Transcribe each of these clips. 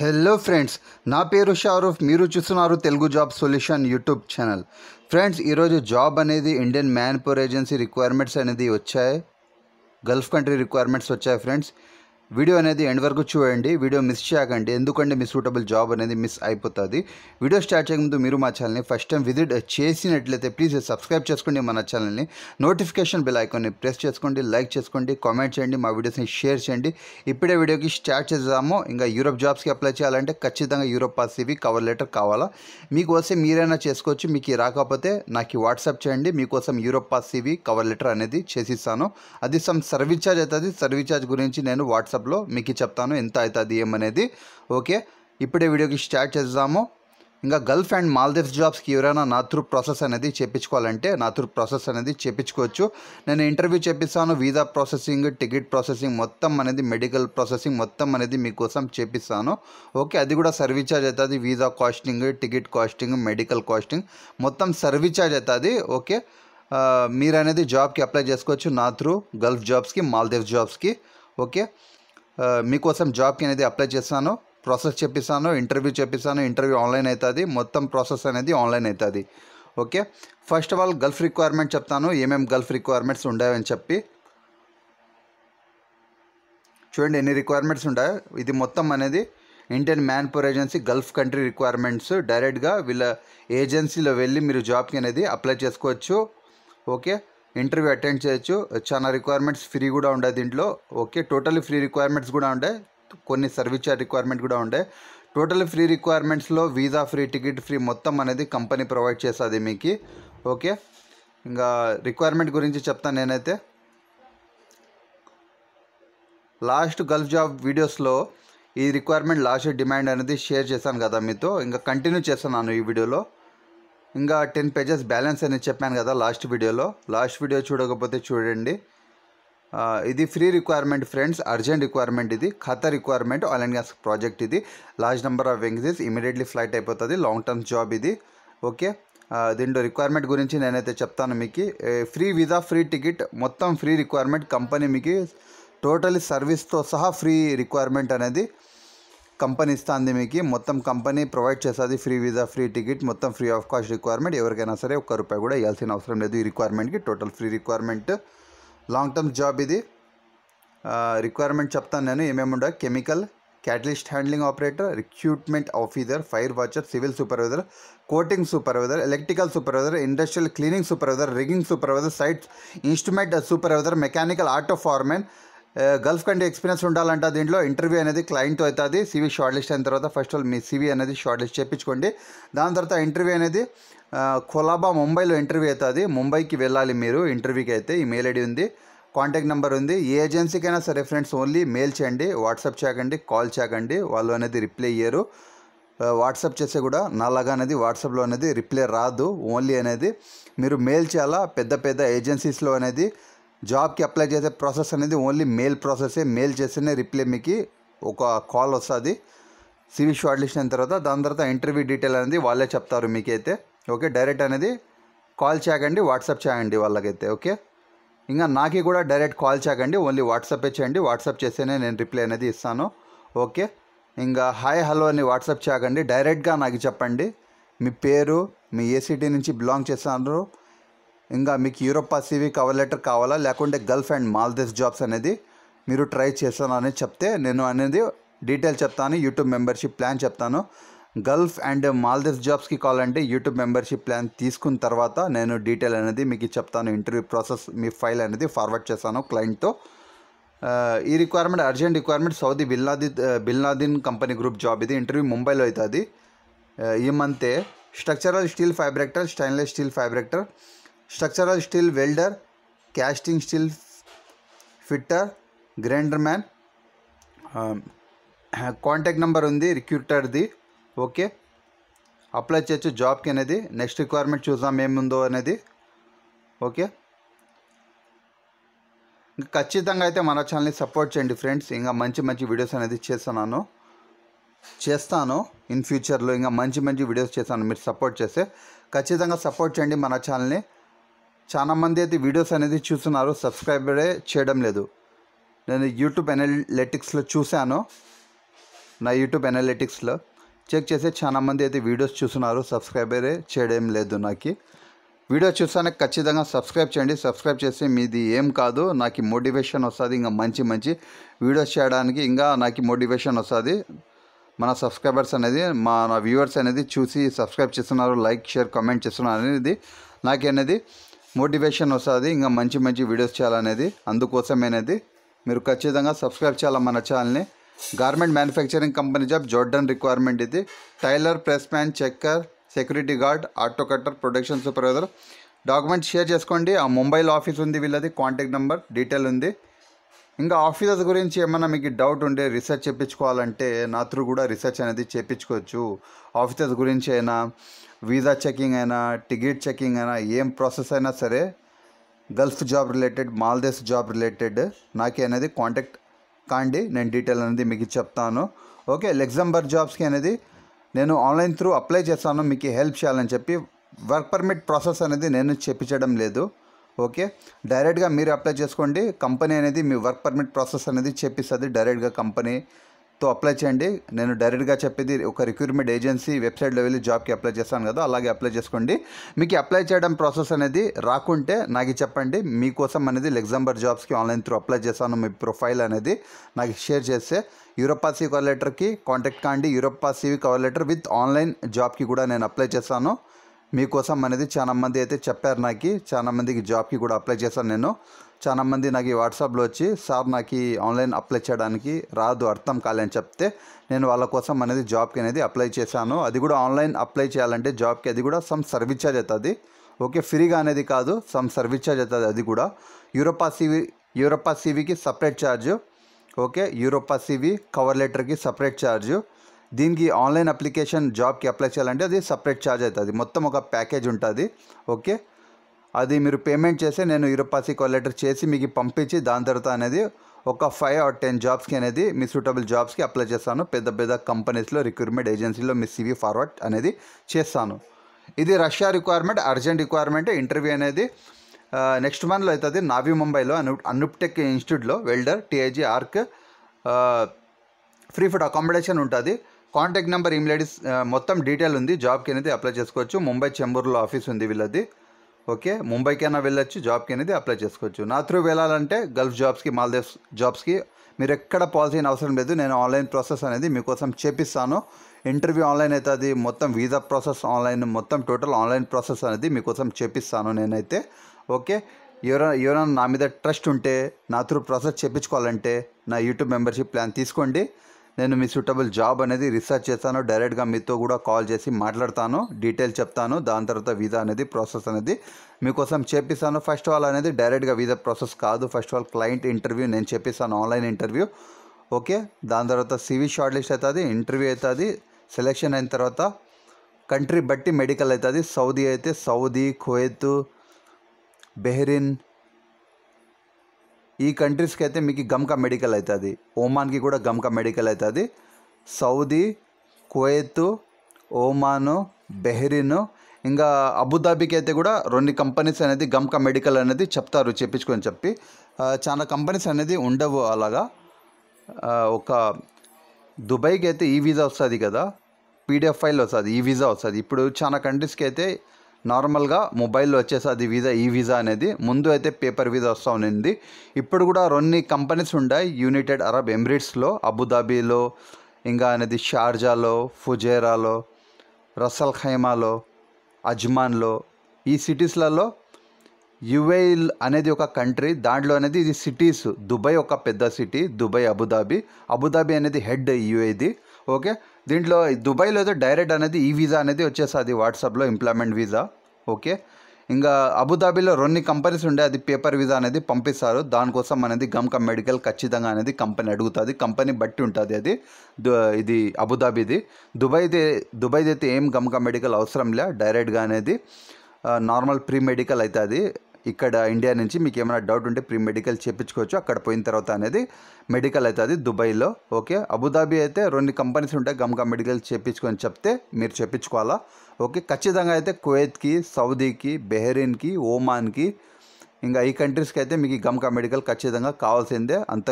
Hello friends నా పేరు షారూఫ్ మీరు చూస్తున్నారు Telugu job solution YouTube channel friends ఈరోజు జాబ్ అనేది Indian man power agency requirements అనేది వచ్చాయి గల్ఫ్ కంట్రీ రిక్వైర్మెంట్స్ వచ్చాయి ఫ్రెండ్స్ వీడియో అనేది ఎండ్ వరకు చూడండి వీడియో మిస్ చేయకండి ఎందుకంటే మీ సూటబుల్ జాబ్ అనేది మిస్ అయిపోతుంది వీడియో స్టార్ట్ చేయకముందు మీరు మా ఛానల్ని ఫస్ట్ టైం విజిట్ చేసినట్లయితే ప్లీజ్ సబ్స్క్రైబ్ చేసుకోండి మన ఛానల్ని నోటిఫికేషన్ బిల్ ఐకాన్ని ప్రెస్ చేసుకోండి లైక్ చేసుకోండి కామెంట్ చేయండి మా వీడియోస్ని షేర్ చేయండి ఇప్పుడే వీడియోకి స్టార్ట్ చేద్దాము ఇంకా యూరోప్ జాబ్స్కి అప్లై చేయాలంటే ఖచ్చితంగా యూరోప్ పాస్ ఇవి కవర్ లెటర్ కావాలా వస్తే మీరైనా చేసుకోవచ్చు మీకు రాకపోతే నాకు వాట్సాప్ చేయండి మీకోసం యూరోప్ పాస్ ఇవి కవర్ లెటర్ అనేది చేసిస్తాను అది సమ్ సర్వీస్ ఛార్జ్ అవుతుంది సర్వీస్ ఛార్జ్ గురించి నేను వాట్సాప్ వాట్సాప్లో మీకు చెప్తాను ఎంత అవుతుంది ఏమనేది ఓకే ఇప్పుడే వీడియోకి స్టార్ట్ చేద్దాము ఇంకా గల్ఫ్ అండ్ మాల్దీవ్స్ జాబ్స్కి ఎవరైనా నా త్రూ ప్రాసెస్ అనేది చేపించుకోవాలంటే నా త్రూ ప్రాసెస్ అనేది చేపించుకోవచ్చు నేను ఇంటర్వ్యూ చేపిస్తాను వీసా ప్రాసెసింగ్ టికెట్ ప్రాసెసింగ్ మొత్తం అనేది మెడికల్ ప్రాసెసింగ్ మొత్తం అనేది మీకోసం చేపిస్తాను ఓకే అది కూడా సర్వీస్ ఛార్జ్ అవుతుంది visa costing ticket costing medical costing మొత్తం సర్వీస్ ఛార్జ్ అవుతుంది ఓకే మీరు అనేది జాబ్కి అప్లై చేసుకోవచ్చు నా త్రూ గల్ఫ్ జాబ్స్కి మాల్దీవ్స్ జాబ్స్కి ఓకే మీకోసం జాబ్కి అనేది అప్లై చేస్తాను ప్రాసెస్ చెప్పిస్తాను ఇంటర్వ్యూ చెప్పిస్తాను ఇంటర్వ్యూ ఆన్లైన్ అవుతుంది మొత్తం ప్రాసెస్ అనేది ఆన్లైన్ అవుతుంది okay first of all Gulf requirement చెప్తాను ఏమేమి గల్ఫ్ రిక్వైర్మెంట్స్ ఉండవని చెప్పి చూడండి ఎన్ని రిక్వైర్మెంట్స్ ఉంటాయి ఇది మొత్తం అనేది Indian man power agency Gulf country requirements డైరెక్ట్గా వీళ్ళ ఏజెన్సీలో వెళ్ళి మీరు జాబ్కి అనేది అప్లై చేసుకోవచ్చు ఓకే ఇంటర్వ్యూ అటెండ్ చేయొచ్చు చాలా రిక్వైర్మెంట్స్ ఫ్రీ కూడా ఉండే దీంట్లో ఓకే టోటల్ ఫ్రీ రిక్వైర్మెంట్స్ కూడా ఉండే కొన్ని సర్వీస్ చార్జ్ రిక్వైర్మెంట్ కూడా ఉండే టోటల్ ఫ్రీ రిక్వైర్మెంట్స్లో వీసా ఫ్రీ టికెట్ ఫ్రీ మొత్తం అనేది కంపెనీ ప్రొవైడ్ చేస్తుంది మీకు ఓకే ఇంకా రిక్వైర్మెంట్ గురించి చెప్తాను నేనైతే లాస్ట్ గల్ఫ్ జాబ్ వీడియోస్లో ఈ రిక్వైర్మెంట్ లాస్ట్ డిమాండ్ అనేది షేర్ చేశాను కదా మీతో ఇంకా కంటిన్యూ చేస్తాను ఈ వీడియోలో ఇంకా టెన్ పేజెస్ బ్యాలెన్స్ అనేది చెప్పాను కదా లాస్ట్ వీడియోలో లాస్ట్ వీడియో చూడకపోతే చూడండి ఇది free requirement friends urgent requirement ఇది Qatar requirement oil and gas project ఇది లార్జ్ నెంబర్ ఆఫ్ వెంగ్జీస్ ఇమీడియట్లీ ఫ్లైట్ అయిపోతుంది లాంగ్ టర్మ్ జాబ్ ఇది ఓకే దీంట్లో రిక్వైర్మెంట్ గురించి నేనైతే చెప్తాను మీకు ఫ్రీ వీసా ఫ్రీ టికెట్ మొత్తం ఫ్రీ రిక్వైర్మెంట్ కంపెనీ మీకు టోటల్ సర్వీస్తో సహా ఫ్రీ రిక్వైర్మెంట్ అనేది కంపెనీ ఇస్తుంది మీకు మొత్తం కంపెనీ ప్రొవైడ్ చేస్తుంది ఫ్రీ వీసా ఫ్రీ టికెట్ మొత్తం ఫ్రీ ఆఫ్ కాస్ట్ రిక్వైర్మెంట్ ఎవరికైనా సరే ఒక్క రూపాయి కూడా వేయాల్సిన అవసరం లేదు ఈ రిక్వైర్మెంట్కి total free requirement long term job ఇది రిక్వైర్మెంట్ చెప్తాను నేను ఏమేమి ఉండవు chemical catalyst handling operator recruitment officer fire watcher civil supervisor coating supervisor electrical supervisor industrial cleaning supervisor rigging supervisor sites instrument supervisor mechanical auto foreman Gulf కంటే experience ఉండాలంట దీంట్లో interview అనేది client అవుతుంది సివి షార్ట్ లిస్ట్ అయిన తర్వాత first all మీ CV అనేది short list చేయించుకోండి దాని తర్వాత ఇంటర్వ్యూ అనేది కొలాబా ముంబైలో ఇంటర్వ్యూ అవుతుంది ముంబైకి వెళ్ళాలి మీరు ఇంటర్వ్యూకి అయితే ఈ మెయిల్ ఐడి ఉంది కాంటాక్ట్ నెంబర్ ఉంది ఏ ఏజెన్సీకైనా సరే ఫ్రెండ్స్ ఓన్లీ మెయిల్ చేయండి వాట్సాప్ చేయకండి కాల్ చేయకండి వాళ్ళు అనేది రిప్లై అయ్యారు వాట్సాప్ చేస్తే కూడా నాలాగా అనేది వాట్సాప్లో అనేది రిప్లై రాదు ఓన్లీ అనేది మీరు మెయిల్ చేయాలా పెద్ద పెద్ద ఏజెన్సీస్లో అనేది జాబ్కి అప్లై చేసే ప్రాసెస్ అనేది ఓన్లీ మెయిల్ ప్రాసెసే మెయిల్ చేస్తేనే రిప్లై మీకు ఒక కాల్ వస్తుంది సివి షార్ట్ లిస్ట్ అయిన తర్వాత దాని తర్వాత ఇంటర్వ్యూ డీటెయిల్ అనేది వాళ్ళే చెప్తారు మీకైతే ఓకే డైరెక్ట్ అనేది కాల్ చేయకండి వాట్సాప్ చేయండి వాళ్ళకైతే ఓకే ఇంకా నాకు కూడా డైరెక్ట్ కాల్ చేయకండి ఓన్లీ వాట్సాపే చేయండి వాట్సాప్ చేస్తేనే నేను రిప్లై అనేది ఇస్తాను ఓకే ఇంకా హాయ్ హలో అని వాట్సాప్ చేయకండి డైరెక్ట్గా నాకు చెప్పండి మీ పేరు మీ ఏ సిటీ నుంచి బిలాంగ్ చేస్తున్నారు ఇంకా మీకు యూరోప్ పసిఫిక్ కవర్ లెటర్ కావాలా లేకుంటే గల్ఫ్ అండ్ మాల్దీవ్స్ జాబ్స్ అనేది మీరు ట్రై చేస్తానని చెప్తే నేను అనేది డీటెయిల్ చెప్తాను యూట్యూబ్ మెంబర్షిప్ ప్లాన్ చెప్తాను గల్ఫ్ అండ్ మాల్దీవ్స్ జాబ్స్కి కావాలంటే యూట్యూబ్ మెంబర్షిప్ ప్లాన్ తీసుకున్న తర్వాత నేను డీటెయిల్ అనేది మీకు చెప్తాను ఇంటర్వ్యూ ప్రాసెస్ మీ ఫైల్ అనేది ఫార్వర్డ్ చేస్తాను క్లయింట్తో ఈ రిక్వైర్మెంట్ అర్జెంట్ రిక్వైర్మెంట్ సౌదీ బిల్లాది బిల్లాదిన్ కంపెనీ గ్రూప్ జాబ్ ఇది ఇంటర్వ్యూ ముంబైలో అవుతుంది ఈ మంతే structural steel fabricator stainless steel fabricator structural steel welder casting steel fitter grinder man contact number ఉంది రిక్రూటర్ది ఓకే అప్లై చేయొచ్చు జాబ్కి అనేది నెక్స్ట్ రిక్వైర్మెంట్ చూద్దాం ఏముందో అనేది ఓకే ఇంకా ఖచ్చితంగా అయితే మన ఛానల్ని సపోర్ట్ చేయండి ఫ్రెండ్స్ ఇంకా మంచి మంచి వీడియోస్ అనేది చేస్తున్నాను చేస్తాను ఇన్ ఫ్యూచర్లో ఇంకా మంచి మంచి వీడియోస్ చేస్తాను మీరు సపోర్ట్ చేస్తే ఖచ్చితంగా సపోర్ట్ చేయండి మన ఛానల్ని చాలామంది అయితే వీడియోస్ అనేది చూస్తున్నారు సబ్స్క్రైబరే చేయడం లేదు నేను యూట్యూబ్ ఎనలిటిక్స్లో చూశాను నా యూట్యూబ్ ఎనలిటిక్స్లో చెక్ చేసి చాలామంది అయితే వీడియోస్ చూస్తున్నారు సబ్స్క్రైబరే చేయడం లేదు నాకు వీడియో చూసానే ఖచ్చితంగా సబ్స్క్రైబ్ చేయండి సబ్స్క్రైబ్ చేస్తే మీది ఏం కాదు నాకు మోటివేషన్ వస్తుంది ఇంకా మంచి మంచి వీడియోస్ చేయడానికి ఇంకా నాకు మోటివేషన్ వస్తుంది మన సబ్స్క్రైబర్స్ అనేది మన వ్యూవర్స్ అనేది చూసి సబ్స్క్రైబ్ చేస్తున్నారు లైక్ షేర్ కామెంట్ చేస్తున్నారు అనేది నాకనేది మోటివేషన్ వస్తుంది ఇంకా మంచి మంచి వీడియోస్ చేయాలనేది అందుకోసమేనేది మీరు ఖచ్చితంగా సబ్స్క్రైబ్ చేయాలి మన ఛానల్ని garment manufacturing company job Jordan requirement ఇది tailor press man checker security guard auto cutter production supervisor documents share చేసుకోండి ఆ ముంబైలో ఆఫీస్ ఉంది వీళ్ళది కాంటాక్ట్ నెంబర్ డీటెయిల్ ఉంది ఇంకా ఆఫీసర్స్ గురించి ఏమన్నా మీకు డౌట్ ఉండే రీసెర్చ్ చేయించుకోవాలంటే నా త్రూ కూడా రీసెర్చ్ అనేది చేయించుకోవచ్చు ఆఫీసర్స్ గురించి అయినా వీసా చెకింగ్ అయినా టికెట్ చెకింగ్ అయినా ఏం ప్రాసెస్ అయినా సరే Gulf job related Maldives job related నాకే అనేది కాంటాక్ట్ కాండి నేను డీటెయిల్ అనేది మీకు చెప్తాను ఓకే లెగ్జంబర్గ్ జాబ్స్కి అనేది నేను ఆన్లైన్ త్రూ అప్లై చేస్తాను మీకు హెల్ప్ చేయాలని చెప్పి వర్క్ పర్మిట్ ప్రాసెస్ అనేది నేను చెప్పించడం లేదు ఓకే డైరెక్ట్గా మీరు అప్లై చేసుకోండి కంపెనీ అనేది మీ వర్క్ పర్మిట్ ప్రాసెస్ అనేది చేపిస్తుంది డైరెక్ట్గా కంపెనీ తో అప్లై చేయండి నేను డైరెక్ట్గా చెప్పేది ఒక రిక్రూట్మెంట్ ఏజెన్సీ వెబ్సైట్లో వెళ్ళి జాబ్కి అప్లై చేస్తాను కదా అలాగే అప్లై చేసుకోండి మీకు అప్లై చేయడం ప్రాసెస్ అనేది రాకుంటే నాకు చెప్పండి మీకోసం అనేది లెగ్జాంబర్ జాబ్స్కి ఆన్లైన్ త్రూ అప్లై చేస్తాను మీ ప్రొఫైల్ అనేది నాకు షేర్ చేస్తే యూరోపా సివి కవర్ లెటర్కి కాంటాక్ట్ కాండి Europass CV cover letter with online జాబ్కి కూడా నేను అప్లై చేస్తాను మీకోసం అనేది చాలామంది అయితే చెప్పారు నాకు చాలామందికి జాబ్కి కూడా అప్లై చేశాను నేను చాలామంది నాకు ఈ వాట్సాప్లో వచ్చి సార్ నాకు ఈ ఆన్లైన్ అప్లై చేయడానికి రాదు అర్థం కాలేని చెప్తే నేను వాళ్ళ కోసం అనేది జాబ్కి అనేది అప్లై చేశాను అది కూడా ఆన్లైన్ అప్లై చేయాలంటే జాబ్కి అది కూడా సమ్ సర్వీస్ ఛార్జ్ అవుతుంది ఓకే ఫ్రీగా అనేది కాదు సమ్ సర్వీస్ ఛార్జ్ అవుతుంది అది కూడా యూరోపా సివి యూరోపా సివికి separate charge okay Europass CV cover లెటర్కి సపరేట్ ఛార్జు దీనికి ఆన్లైన్ అప్లికేషన్ జాబ్కి అప్లై చేయాలంటే అది సపరేట్ ఛార్జ్ అవుతుంది మొత్తం ఒక ప్యాకేజ్ ఉంటుంది ఓకే అది మీరు పేమెంట్ చేసి నేను ఇరుపాసి కాల్ లెటర్ చేసి మీకు పంపించి దాని తర్వాత అనేది ఒక ఫైవ్ ఆర్ టెన్ జాబ్స్కి అనేది మీ సూటబుల్ జాబ్స్కి అప్లై చేస్తాను పెద్ద పెద్ద కంపెనీస్లో రిక్రూట్మెంట్ ఏజెన్సీలో మీ సివి ఫార్వర్డ్ అనేది చేస్తాను ఇది Russia requirement urgent requirement interview అనేది నెక్స్ట్ మంత్లో అవుతుంది నావి ముంబైలో అను అనుప్టెక్ ఇన్స్టిట్యూట్లో welder TIG arc free food accommodation ఉంటుంది కాంటాక్ట్ నెంబర్ ఈమెయిల్ ఐడి మొత్తం డీటెయిల్ ఉంది జాబ్కి అనేది అప్లై చేసుకోవచ్చు ముంబై చెంబూర్లో ఆఫీస్ ఉంది వీళ్ళది ఓకే ముంబైకైనా వెళ్ళొచ్చు జాబ్కి అనేది అప్లై చేసుకోవచ్చు నా త్రూ వెళ్ళాలంటే గల్ఫ్ జాబ్స్కి మాల్దీవ్స్ జాబ్స్కి మీరు ఎక్కడ పాలసీ అవసరం లేదు నేను ఆన్లైన్ ప్రాసెస్ అనేది మీకోసం చేపిస్తాను ఇంటర్వ్యూ ఆన్లైన్ అవుతుంది మొత్తం వీసా ప్రాసెస్ ఆన్లైన్ మొత్తం టోటల్ ఆన్లైన్ ప్రాసెస్ అనేది మీకోసం చేపిస్తాను నేనైతే ఓకే ఎవరైనా ఎవరైనా నా మీద ట్రస్ట్ ఉంటే నా త్రూ ప్రాసెస్ చేపించుకోవాలంటే నా యూట్యూబ్ మెంబర్షిప్ ప్లాన్ తీసుకోండి నేను మీ సూటబుల్ జాబ్ అనేది రీసెర్చ్ చేస్తాను డైరెక్ట్గా మీతో కూడా కాల్ చేసి మాట్లాడతాను డీటెయిల్ చెప్తాను దాని తర్వాత వీసా అనేది ప్రాసెస్ అనేది మీకోసం చేపిస్తాను ఫస్ట్ ఆల్ అనేది డైరెక్ట్గా వీసా ప్రాసెస్ కాదు ఫస్ట్ ఆల్ క్లయింట్ ఇంటర్వ్యూ నేను చెప్పిస్తాను ఆన్లైన్ ఇంటర్వ్యూ ఓకే దాని తర్వాత సివి షార్ట్ లిస్ట్ అవుతుంది ఇంటర్వ్యూ అవుతుంది సెలెక్షన్ అయిన తర్వాత కంట్రీ బట్టి మెడికల్ అవుతుంది సౌదీ అయితే సౌదీ కువైతు బెహ్రీన్ ఈ కంట్రీస్కి అయితే మీకు గమ్కా మెడికల్ అవుతుంది ఒమాన్కి కూడా గమ్కా మెడికల్ అవుతుంది సౌదీ కువైతు ఓమాను బెహ్రీన్ ఇంకా అబుదాబీకి అయితే కూడా రెండు కంపెనీస్ అనేది గమ్కా మెడికల్ అనేది చెప్తారు చెప్పించుకొని చెప్పి చాలా కంపెనీస్ అనేది ఉండవు అలాగా ఒక దుబాయ్కి అయితే ఈ వీసా వస్తుంది కదా పీడిఎఫ్ ఫైల్ వస్తుంది ఈ వీసా వస్తుంది ఇప్పుడు చాలా కంట్రీస్కి అయితే నార్మల్గా మొబైల్లో వచ్చేసి అది వీజా ఈ వీజా అనేది ముందు అయితే పేపర్ వీజా వస్తూ ఉండింది ఇప్పుడు కూడా రెండు కంపెనీస్ ఉన్నాయి యునైటెడ్ అరబ్ ఎమిరేట్స్లో అబుదాబీలో ఇంకా అనేది షార్జాలో ఫుజేరాలో రసల్ ఖైమాలో అజ్మాన్లో ఈ సిటీస్లలో యుఏ అనేది ఒక కంట్రీ దాంట్లో అనేది ఇది సిటీస్ దుబాయ్ ఒక పెద్ద సిటీ దుబాయ్ అబుదాబీ అబుదాబీ అనేది హెడ్ యుఏది ఓకే దీంట్లో దుబాయ్లో అయితే డైరెక్ట్ అనేది ఈ వీజా అనేది అది వాట్సాప్లో ఇంప్లాయ్మెంట్ వీజా ఓకే ఇంకా అబుదాబీలో రెండు కంపెనీస్ ఉండే అది పేపర్ వీసా అనేది పంపిస్తారు దానికోసం అనేది గమ్క మెడికల్ ఖచ్చితంగా అనేది కంపెనీ అడుగుతుంది కంపెనీ బట్టి ఉంటుంది అది ఇది అబుదాబీది దుబాయ్ది దుబాయ్ది అయితే ఏం గమక మెడికల్ అవసరం లే డైరెక్ట్గా అనేది నార్మల్ ప్రీ మెడికల్ అవుతుంది ఇక్కడ ఇండియా నుంచి మీకు ఏమైనా డౌట్ ఉంటే ప్రీ మెడికల్ చేపించుకోవచ్చు అక్కడ పోయిన తర్వాత అనేది మెడికల్ అవుతుంది దుబాయ్లో ఓకే అబుదాబీ అయితే రెండు కంపెనీస్ ఉంటాయి గమ్కా మెడికల్ చేపించుకొని చెప్తే మీరు చెప్పించుకోవాలా ఓకే ఖచ్చితంగా అయితే కువైత్కి సౌదీకి బెహరీన్కి ఓమాన్కి ఇంకా ఈ కంట్రీస్కి అయితే మీకు ఈ గమ్కా మెడికల్ ఖచ్చితంగా కావాల్సిందే అంత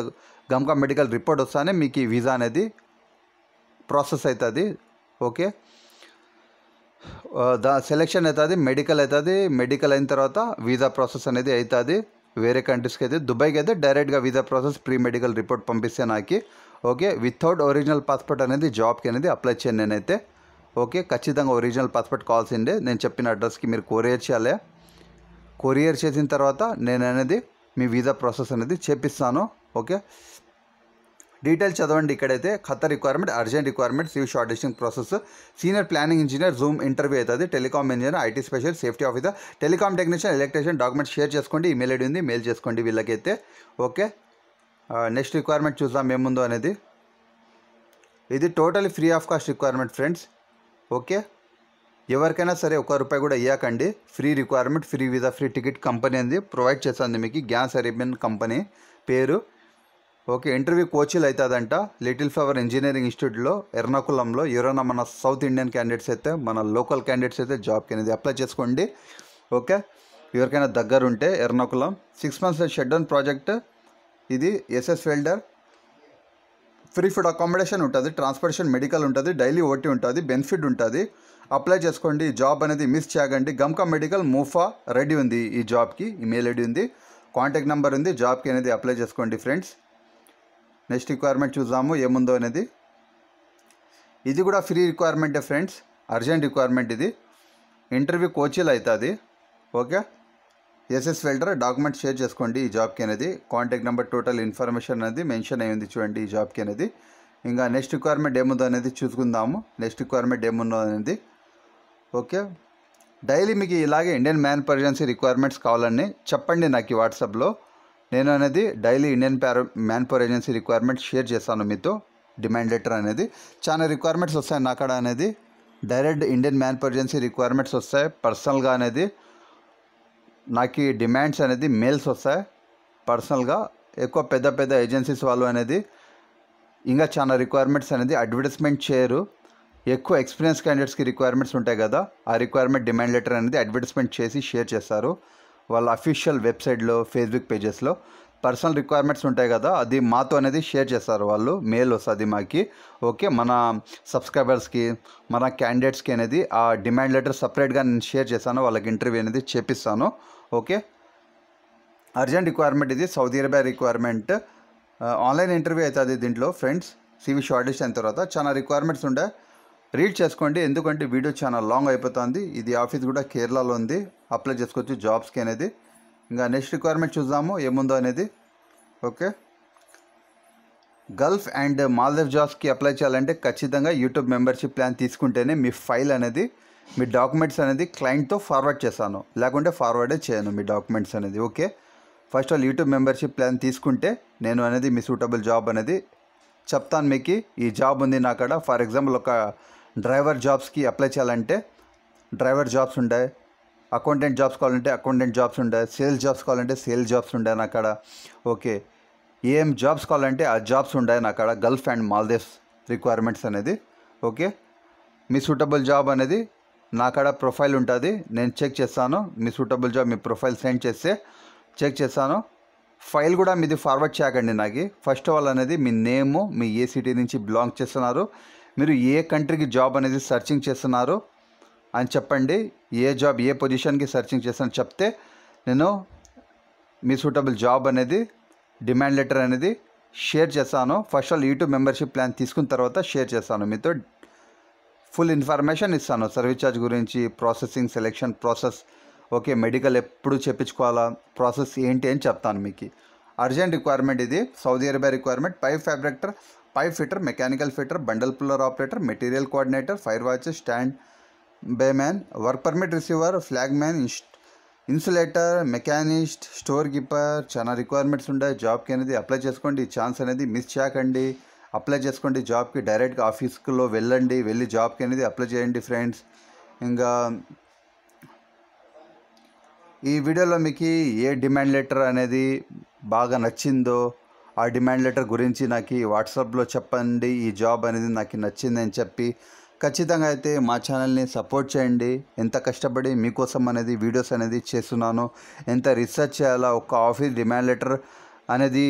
గమ్కా మెడికల్ రిపోర్ట్ వస్తానే మీకు ఈ వీసా అనేది ప్రాసెస్ అవుతుంది ఓకే దా సెలెక్షన్ అవుతుంది మెడికల్ అవుతుంది మెడికల్ అయిన తర్వాత వీసా ప్రాసెస్ అనేది అవుతుంది వేరే కంట్రీస్కి అయితే దుబాయ్కి అయితే డైరెక్ట్గా visa process pre medical report పంపిస్తే నాకు ఓకే వితౌట్ ఒరిజినల్ పాస్పోర్ట్ అనేది జాబ్కి అనేది అప్లై చేయను నేనైతే ఓకే ఖచ్చితంగా ఒరిజినల్ పాస్పోర్ట్ కావాల్సిందే నేను చెప్పిన అడ్రస్కి మీరు కొరియర్ చేయాలి కొరియర్ చేసిన తర్వాత నేను అనేది మీ వీసా ప్రాసెస్ అనేది చేపిస్తాను ఓకే డీటెయిల్స్ చదవండి ఇక్కడైతే Qatar requirement urgent requirement shortlisting process senior planning engineer Zoom interview అవుతుంది telecom engineer IT special safety officer telecom technician electrician document share చేసుకోండి ఈమెయిల్ ఐడి ఉంది మెయిల్ చేసుకోండి వీళ్ళకైతే ఓకే నెక్స్ట్ రిక్వైర్మెంట్ చూద్దాం ఏముందో అనేది ఇది totally free of cost requirement friends okay ఎవరికైనా సరే ఒక రూపాయి కూడా ఇవ్వకండి free requirement free visa free ticket company అనేది ప్రొవైడ్ చేస్తుంది మీకు గ్యాస్ అరేబియన్ కంపెనీ పేరు ఓకే ఇంటర్వ్యూ కోచీలు అవుతుందంట లిటిల్ ఫ్లవర్ ఇంజనీరింగ్ ఇన్స్టిట్యూట్లో ఎర్నాకులంలో ఎవరైనా మన సౌత్ ఇండియన్ క్యాండిడేట్స్ అయితే మన లోకల్ క్యాండిడేట్స్ అయితే జాబ్కి అనేది అప్లై చేసుకోండి ఓకే ఎవరికైనా దగ్గరుంటే Ernakulam six months shut down project ఇది SS welder free food accommodation ఉంటుంది ట్రాన్స్పోర్టేషన్ మెడికల్ ఉంటుంది డైలీ ఓటీ ఉంటుంది బెనిఫిట్ ఉంటుంది అప్లై చేసుకోండి జాబ్ అనేది మిస్ చేయకండి గమ్కా మెడికల్ మూఫా రెడీ ఉంది ఈ జాబ్కి ఈమెయిల్ ఐడి ఉంది కాంటాక్ట్ నెంబర్ ఉంది జాబ్కి అనేది అప్లై చేసుకోండి ఫ్రెండ్స్ నెక్స్ట్ రిక్వైర్మెంట్ చూద్దాము ఏముందో అనేది ఇది కూడా ఫ్రీ రిక్వైర్మెంటే ఫ్రెండ్స్ అర్జెంట్ రిక్వైర్మెంట్ ఇది ఇంటర్వ్యూ కోచీలు అవుతుంది okay SS welder document share చేసుకోండి ఈ జాబ్కి అనేది కాంటాక్ట్ నెంబర్ టోటల్ ఇన్ఫర్మేషన్ అనేది మెన్షన్ అయ్యింది చూడండి ఈ జాబ్కి అనేది ఇంకా నెక్స్ట్ రిక్వైర్మెంట్ ఏముందో అనేది చూసుకుందాము నెక్స్ట్ రిక్వైర్మెంట్ ఏముందో అనేది ఓకే డైలీ మీకు ఇలాగే ఇండియన్ మ్యాన్ పర్జెన్సీ రిక్వైర్మెంట్స్ కావాలని చెప్పండి నాకు ఈ వాట్సాప్లో నేను అనేది డైలీ ఇండియన్ ప్యార man power agency requirement share చేస్తాను మీతో డిమాండ్ లెటర్ అనేది చాలా రిక్వైర్మెంట్స్ వస్తాయి నాకడ అనేది డైరెక్ట్ ఇండియన్ మ్యాన్ పర్జెన్సీ రిక్వైర్మెంట్స్ వస్తాయి పర్సనల్గా అనేది నాకు ఈ డిమాండ్స్ అనేది మెయిల్స్ వస్తాయి పర్సనల్గా ఎక్కువ పెద్ద పెద్ద ఏజెన్సీస్ వాళ్ళు అనేది ఇంకా చాలా రిక్వైర్మెంట్స్ అనేది అడ్వర్టైజ్మెంట్ చేయరు ఎక్కువ ఎక్స్పీరియన్స్ క్యాండిడేట్స్కి రిక్వైర్మెంట్స్ ఉంటాయి కదా ఆ రిక్వైర్మెంట్ డిమాండ్ లెటర్ అనేది అడ్వర్టైజ్మెంట్ చేసి షేర్ చేస్తారు వాళ్ళ అఫీషియల్ వెబ్సైట్లో ఫేస్బుక్ పేజెస్లో పర్సనల్ రిక్వైర్మెంట్స్ ఉంటాయి కదా అది మాతో అనేది షేర్ చేస్తారు వాళ్ళు మెయిల్ వస్తుంది మాకి ఓకే మన సబ్స్క్రైబర్స్కి మన క్యాండిడేట్స్కి అనేది ఆ డిమాండ్ లెటర్ సపరేట్గా నేను షేర్ చేశాను వాళ్ళకి ఇంటర్వ్యూ అనేది చేపిస్తాను ఓకే అర్జెంట్ రిక్వైర్మెంట్ ఇది Saudi Arabia requirement online interview అవుతుంది దీంట్లో ఫ్రెండ్స్ సివి షార్టేజ్ అయిన తర్వాత చాలా రిక్వైర్మెంట్స్ ఉండే రీడ్ చేసుకోండి ఎందుకంటే వీడియో చాలా లాంగ్ అయిపోతుంది ఇది ఆఫీస్ కూడా కేరళలో ఉంది అప్లై చేసుకోవచ్చు జాబ్స్కి అనేది ఇంకా నెక్స్ట్ రిక్వైర్మెంట్ చూద్దాము ఏముందో అనేది ఓకే గల్ఫ్ అండ్ మాల్దీవ్ జాబ్స్కి అప్లై చేయాలంటే ఖచ్చితంగా యూట్యూబ్ మెంబర్షిప్ ప్లాన్ తీసుకుంటేనే మీ ఫైల్ అనేది మీ డాక్యుమెంట్స్ అనేది క్లయింట్తో ఫార్వర్డ్ చేశాను లేకుంటే ఫార్వర్డే చేయను మీ డాక్యుమెంట్స్ అనేది okay first all YouTube membership plan తీసుకుంటే నేను అనేది మీ సూటబుల్ జాబ్ అనేది చెప్తాను మీకు ఈ జాబ్ ఉంది నా కాడ ఫర్ ఎగ్జాంపుల్ ఒక డ్రైవర్ జాబ్స్కి అప్లై చేయాలంటే డ్రైవర్ జాబ్స్ ఉండే అకౌంటెంట్ జాబ్స్ కావాలంటే అకౌంటెంట్ జాబ్స్ ఉండే సేల్స్ జాబ్స్ కావాలంటే సేల్స్ జాబ్స్ ఉండే నా కాడ ఓకే ఏం జాబ్స్ కావాలంటే ఆ జాబ్స్ ఉండే నా కాడ గల్ఫ్ అండ్ మాల్దీవ్స్ రిక్వైర్మెంట్స్ అనేది ఓకే మీ సూటబుల్ జాబ్ అనేది నా కాడ ప్రొఫైల్ ఉంటుంది నేను చెక్ చేస్తాను మీ సూటబుల్ జాబ్ మీ ప్రొఫైల్ సెండ్ చేస్తే చెక్ చేస్తాను ఫైల్ కూడా మీది ఫార్వర్డ్ చేయకండి నాకు ఫస్ట్ ఆఫ్ ఆల్ అనేది మీ నేము మీ ఏ సిటీ నుంచి బిలాంగ్ చేస్తున్నారు మీరు ఏ కంట్రీకి జాబ్ అనేది సర్చింగ్ చేస్తున్నారు అని చెప్పండి ఏ జాబ్ ఏ పొజిషన్కి సర్చింగ్ చేస్తాను చెప్తే నేను మీ సూటబుల్ జాబ్ అనేది డిమాండ్ లెటర్ అనేది షేర్ చేస్తాను first all YouTube membership plan తీసుకున్న తర్వాత షేర్ చేస్తాను మీతో ఫుల్ ఇన్ఫర్మేషన్ ఇస్తాను సర్వీస్ ఛార్జ్ గురించి processing selection process okay medical ఎప్పుడు చెప్పించుకోవాలా ప్రాసెస్ ఏంటి అని చెప్తాను మీకు అర్జెంట్ రిక్వైర్మెంట్ ఇది Saudi Arabia requirement pipe fabricator pipe fitter mechanical fitter bundle puller operator material coordinator fire watch stand by man work permit receiver flag man insulator machinist store keeper చాలా requirements ఉండే జాబ్కి అనేది apply చేసుకోండి chance అనేది miss చేయకండి apply చేసుకోండి జాబ్కి డైరెక్ట్గా ఆఫీస్లో వెళ్ళండి వెళ్ళి జాబ్కి అనేది అప్లై చేయండి ఫ్రెండ్స్ ఇంకా ఈ వీడియోలో మీకు ఏ డిమాండ్ లెటర్ అనేది బాగా నచ్చిందో ఆ డిమాండ్ లెటర్ గురించి నాకు వాట్సాప్లో చెప్పండి ఈ జాబ్ అనేది నాకు నచ్చిందని చెప్పి ఖచ్చితంగా అయితే మా ఛానల్ని సపోర్ట్ చేయండి ఎంత కష్టపడి మీకోసం అనేది వీడియోస్ అనేది చేస్తున్నాను ఎంత రీసెర్చ్ చేయాలా ఒక ఆఫీస్ డిమాండ్ లెటర్ అనేది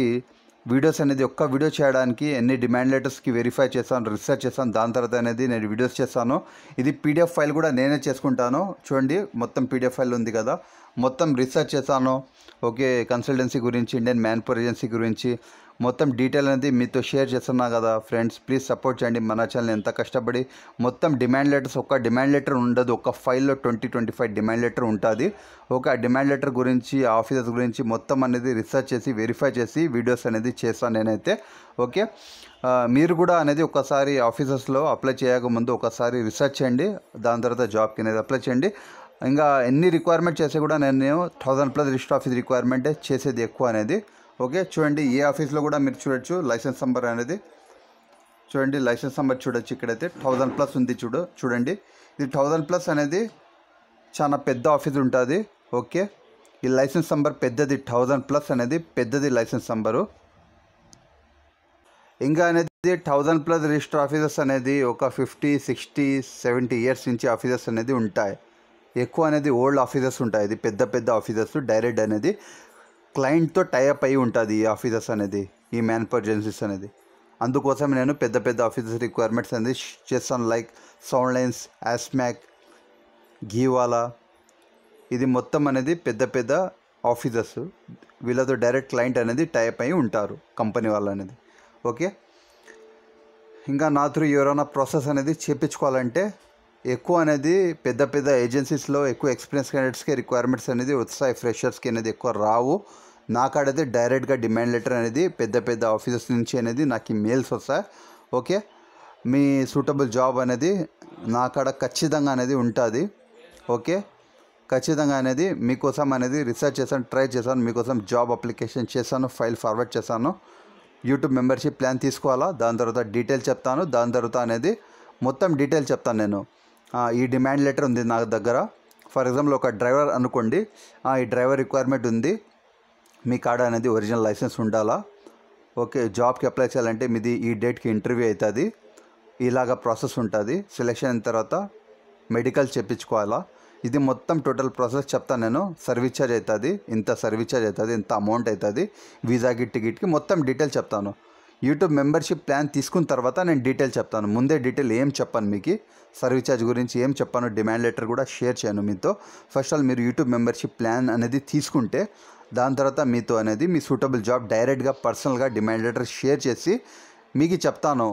వీడియోస్ అనేది ఒక్క వీడియో చేయడానికి ఎన్ని డిమాండ్ లెటర్స్కి వెరిఫై చేస్తాను రీసెర్చ్ చేస్తాను దాని తర్వాత అనేది నేను వీడియోస్ చేస్తాను ఇది పీడిఎఫ్ ఫైల్ కూడా నేనే చేసుకుంటాను చూడండి మొత్తం పీడిఎఫ్ ఫైల్ ఉంది కదా మొత్తం రీసెర్చ్ చేశాను ఓకే కన్సల్టెన్సీ గురించి ఇండియన్ మ్యాన్పూర్ ఏజెన్సీ గురించి మొత్తం డీటెయిల్ అనేది మీతో షేర్ చేస్తున్నా కదా ఫ్రెండ్స్ ప్లీజ్ సపోర్ట్ చేయండి మన ఛానల్ ఎంత కష్టపడి మొత్తం డిమాండ్ లెటర్స్ ఒక డిమాండ్ లెటర్ ఉండదు ఒక ఫైల్లో twenty twenty five demand letter ఉంటుంది ఒక డిమాండ్ లెటర్ గురించి ఆఫీసర్స్ గురించి మొత్తం అనేది రీసెర్చ్ చేసి వెరిఫై చేసి వీడియోస్ అనేది చేస్తాను నేనైతే ఓకే మీరు కూడా అనేది ఒకసారి ఆఫీసెస్లో అప్లై చేయకముందు ఒకసారి రీసెర్చ్ చేయండి దాని తర్వాత జాబ్కి అనేది అప్లై చేయండి ఇంకా ఎన్ని రిక్వైర్మెంట్ చేసే కూడా నేను thousand plus register office requirement చేసేది ఎక్కువ అనేది ఓకే చూడండి ఏ ఆఫీస్లో కూడా మీరు చూడొచ్చు లైసెన్స్ నెంబర్ అనేది చూడండి లైసెన్స్ నెంబర్ చూడొచ్చు ఇక్కడైతే థౌజండ్ ప్లస్ ఉంది చూడు చూడండి ఇది థౌజండ్ ప్లస్ అనేది చాలా పెద్ద ఆఫీస్ ఉంటుంది ఓకే ఈ లైసెన్స్ నెంబర్ పెద్దది థౌజండ్ ప్లస్ అనేది పెద్దది లైసెన్స్ నెంబరు ఇంకా అనేది థౌజండ్ ప్లస్ రిజిస్టర్ ఆఫీసర్స్ అనేది ఒక ఫిఫ్టీ సిక్స్టీ సెవెంటీ ఇయర్స్ నుంచి ఆఫీసర్స్ అనేది ఉంటాయి ఎక్కువ అనేది ఓల్డ్ ఆఫీసర్స్ ఉంటాయి ఇది పెద్ద పెద్ద ఆఫీసర్స్ డైరెక్ట్ అనేది క్లయింట్తో టైఅప్ అయి ఉంటుంది ఈ ఆఫీసర్స్ అనేది ఈ మ్యాన్ పవర్ ఏజెన్సీస్ అనేది అందుకోసం నేను పెద్ద పెద్ద ఆఫీసర్స్ రిక్వైర్మెంట్స్ అనేది చేస్తాను లైక్ సౌండ్ లైన్స్ యాస్మ్యాక్ గీవాలా ఇది మొత్తం అనేది పెద్ద పెద్ద ఆఫీసర్స్ వీళ్ళతో డైరెక్ట్ క్లయింట్ అనేది టైప్ అయి ఉంటారు కంపెనీ వాళ్ళు అనేది ఓకే ఇంకా నా త్రూ ఎవరైనా ప్రాసెస్ అనేది చేపించుకోవాలంటే ఎక్కువ అనేది పెద్ద పెద్ద ఏజెన్సీస్లో ఎక్కువ ఎక్స్పీరియన్స్ క్యాండిడేట్స్కి రిక్వైర్మెంట్స్ అనేది వస్తాయి ఫ్రెషర్స్కి అనేది ఎక్కువ రావు నాకాడైతే డైరెక్ట్గా డిమాండ్ లెటర్ అనేది పెద్ద పెద్ద ఆఫీసెస్ నుంచి అనేది నాకు ఈ మెయిల్స్ వస్తాయి ఓకే మీ సూటబుల్ జాబ్ అనేది నాకాడ ఖచ్చితంగా అనేది ఉంటుంది ఓకే ఖచ్చితంగా అనేది మీకోసం అనేది రీసెర్చ్ చేశాను ట్రై చేశాను మీకోసం జాబ్ అప్లికేషన్ చేశాను ఫైల్ ఫార్వర్డ్ చేశాను యూట్యూబ్ మెంబర్షిప్ ప్లాన్ తీసుకోవాలా దాని తర్వాత డీటెయిల్ చెప్తాను దాని తర్వాత అనేది మొత్తం డీటెయిల్ చెప్తాను నేను ఈ డిమాండ్ లెటర్ ఉంది నా దగ్గర ఫర్ ఎగ్జాంపుల్ ఒక డ్రైవర్ అనుకోండి ఈ డ్రైవర్ రిక్వైర్మెంట్ ఉంది మీ కాడ అనేది ఒరిజినల్ లైసెన్స్ ఉండాలా ఓకే జాబ్కి అప్లై చేయాలంటే మీది ఈ డేట్కి ఇంటర్వ్యూ అవుతుంది ఇలాగ ప్రాసెస్ ఉంటుంది సెలెక్షన్ అయిన తర్వాత మెడికల్ చేయించుకోవాలా ఇది మొత్తం టోటల్ ప్రాసెస్ చెప్తాను నేను సర్వీస్ ఛార్జ్ అవుతుంది ఇంత సర్వీస్ ఛార్జ్ అవుతుంది ఇంత అమౌంట్ అవుతుంది వీజాకి టికెట్కి మొత్తం డీటెయిల్ చెప్తాను యూట్యూబ్ మెంబర్షిప్ ప్లాన్ తీసుకున్న తర్వాత నేను డీటెయిల్ చెప్తాను ముందే డీటెయిల్ ఏం చెప్పాను మీకు సర్వీస్ ఛార్జ్ గురించి ఏం చెప్పాను డిమాండ్ లెటర్ కూడా షేర్ చేయను మీతో ఫస్ట్ ఆల్ మీరు యూట్యూబ్ మెంబర్షిప్ ప్లాన్ అనేది తీసుకుంటే దాని తర్వాత మీతో అనేది మీ సూటబుల్ జాబ్ డైరెక్ట్గా పర్సనల్గా డిమాండ్ లెటర్ షేర్ చేసి మీకు చెప్తాను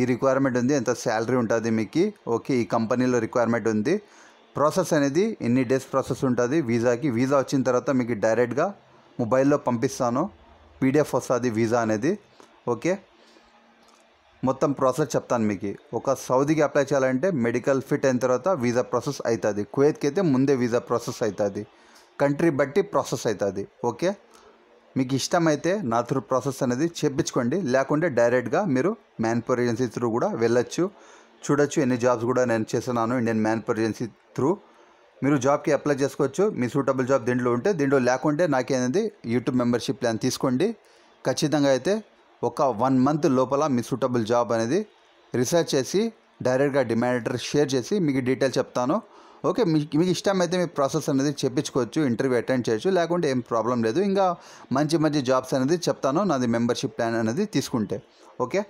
ఈ రిక్వైర్మెంట్ ఉంది ఎంత శాలరీ ఉంటుంది మీకు ఓకే ఈ కంపెనీలో రిక్వైర్మెంట్ ఉంది ప్రాసెస్ అనేది ఎన్ని డేస్ ప్రాసెస్ ఉంటుంది వీసాకి వీసా వచ్చిన తర్వాత మీకు డైరెక్ట్గా మొబైల్లో పంపిస్తాను పీడిఎఫ్ వస్తుంది వీసా అనేది ఓకే మొత్తం ప్రాసెస్ చెప్తాను మీకు ఒక సౌదీకి అప్లై చేయాలంటే మెడికల్ ఫిట్ అయిన తర్వాత వీసా ప్రాసెస్ అవుతుంది కువేత్కి అయితే ముందే వీసా ప్రాసెస్ అవుతుంది కంట్రీ బట్టి ప్రాసెస్ అవుతుంది ఓకే మీకు ఇష్టమైతే నా త్రూ ప్రాసెస్ అనేది చెప్పించుకోండి లేకుంటే డైరెక్ట్గా మీరు మ్యాన్ పవర్ ఏజెన్సీ త్రూ కూడా వెళ్ళొచ్చు చూడొచ్చు ఎన్ని జాబ్స్ కూడా నేను చేస్తున్నాను Indian man power agency through మీరు జాబ్కి అప్లై చేసుకోవచ్చు మీ సూటబుల్ జాబ్ దీంట్లో ఉంటే దీంట్లో లేకుంటే నాకేనది యూట్యూబ్ మెంబర్షిప్ ప్లాన్ తీసుకోండి ఖచ్చితంగా అయితే ఒక వన్ మంత్ లోపల మీ సూటబుల్ జాబ్ అనేది రీసెర్చ్ చేసి డైరెక్ట్గా లెటర్ షేర్ చేసి మీకు డీటెయిల్ చెప్తాను ఓకే మీకు మీకు ఇష్టమైతే మీ ప్రాసెస్ అనేది చెప్పించుకోవచ్చు ఇంటర్వ్యూ అటెండ్ చేయొచ్చు లేకుంటే ఏం ప్రాబ్లం లేదు ఇంకా మంచి మంచి జాబ్స్ అనేది చెప్తాను నాది మెంబర్షిప్ ప్లాన్ అనేది తీసుకుంటే ఓకే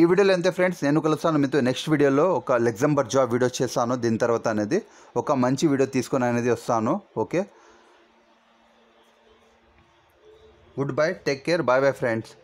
ఈ వీడియోలో అంతే ఫ్రెండ్స్ నేను కలుస్తాను మీతో నెక్స్ట్ వీడియోలో ఒక లెగ్జంబర్ జాబ్ వీడియో చేస్తాను దీని తర్వాత అనేది ఒక మంచి వీడియో తీసుకొని అనేది వస్తాను okay Goodbye. Take care. Bye bye, friends.